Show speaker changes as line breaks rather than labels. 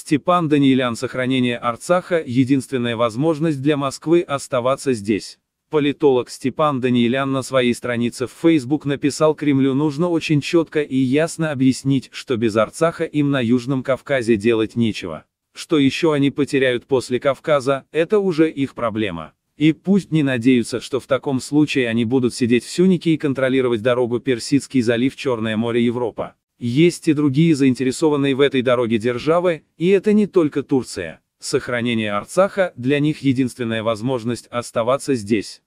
Степан Даниэлян Сохранение Арцаха – единственная возможность для Москвы оставаться здесь. Политолог Степан Даниэлян на своей странице в Facebook написал Кремлю нужно очень четко и ясно объяснить, что без Арцаха им на Южном Кавказе делать нечего. Что еще они потеряют после Кавказа, это уже их проблема. И пусть не надеются, что в таком случае они будут сидеть в Сюнике и контролировать дорогу Персидский залив Черное море Европа. Есть и другие заинтересованные в этой дороге державы, и это не только Турция. Сохранение Арцаха для них единственная возможность
оставаться здесь.